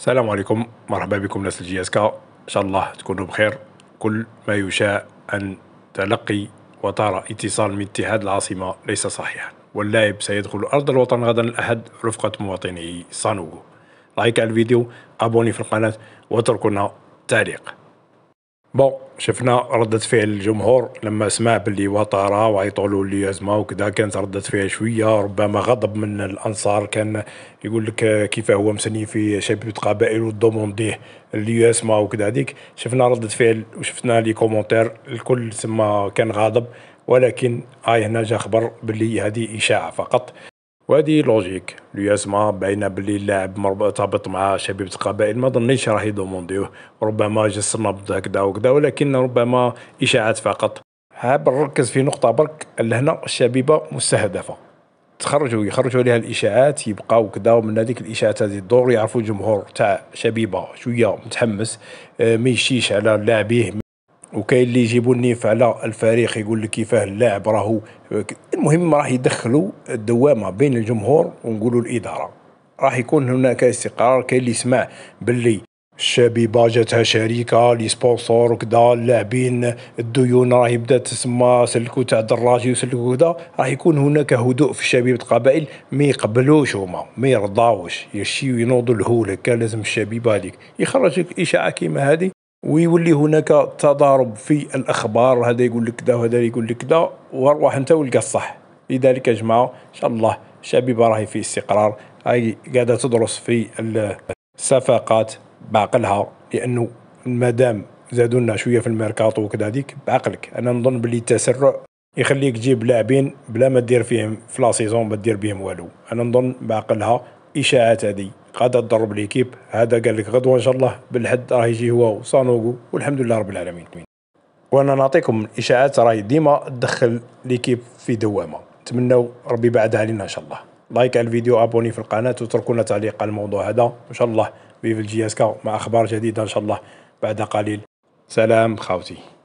السلام عليكم مرحبا بكم ناس الجي اس كا ان شاء الله تكونوا بخير كل ما يشاء ان تلقي وترى اتصال من اتحاد العاصمه ليس صحيحا واللاعب سيدخل ارض الوطن غدا الاحد رفقه مواطنه صانوغو لايك على الفيديو ابوني في القناه واتركونا تعليق بون شفنا ردة فعل الجمهور لما سمع باللي وطارة وعيطوا له اللي ازمه وكذا كانت ردة فعل شويه ربما غضب من الانصار كان يقول لك كيف هو مسني في شبيبه قبائل ودومونديه اللي ازمه وكذا هذيك شفنا ردة فعل وشفنا لي كومونتير الكل سما كان غاضب ولكن هاي آه، هنا جا خبر باللي هذه اشاعه فقط وهذه لوجيك الياسما باينه بلي اللاعب مرتبط مع شبيبه قبائل ما ظنيتش راه يدومونديوه ربما جس السنبض هكذا وكذا ولكن ربما اشاعات فقط حاب نركز في نقطه برك هنا الشبيبه مستهدفه تخرجوا يخرجوا عليها الاشاعات يبقاو كذا ومن هذيك الاشاعات هذه الدور يعرفوا الجمهور تاع شبيبه شويه متحمس آه، ما يشيش على لاعبيه وكاين اللي يجيبوا النيف على الفريق يقول لك كيفاه اللاعب راهو المهم راح يدخلوا الدوامه بين الجمهور ونقولوا الاداره راح يكون هناك استقرار كاين اللي يسمع باللي الشبيبه جاتها شركه لي سبونسور وكذا اللاعبين الديون راهي بدات تسمى سلكوا تاع دراجي وسلكوا كذا راح يكون هناك هدوء في شبيبه القبائل ما يقبلوش هما ما يرضاوش يشيو ينوضوا الهوله كان لازم الشبيبه هذيك يخرج لك اشاعه كيما هذه ويولي هناك تضارب في الاخبار هذا يقول لك كذا وهذا يقول لك كذا وروح انت ولقى الصح لذلك يا جماعه ان شاء الله الشبيبه راهي في استقرار هاي قاعده تدرس في الصفقات بعقلها لانه مادام زادوا لنا شويه في الميركاتو وكذا هذيك بعقلك انا نظن باللي التسرع يخليك تجيب لاعبين بلا ما دير فيهم في لا سيزون ما دير بهم والو انا نظن بعقلها اشاعات هذه غادا تضرب ليكيب هذا قال لك غدوه ان شاء الله بالحد راه يجي هو وصانوغو والحمد لله رب العالمين وانا نعطيكم الاشاعات راهي ديما تدخل ليكيب في دوامه نتمنوا ربي يبعدها علينا ان شاء الله لايك على الفيديو ابوني في القناه وتركونا تعليق على الموضوع هذا ان شاء الله في الجي اس مع اخبار جديده ان شاء الله بعد قليل سلام خاوتي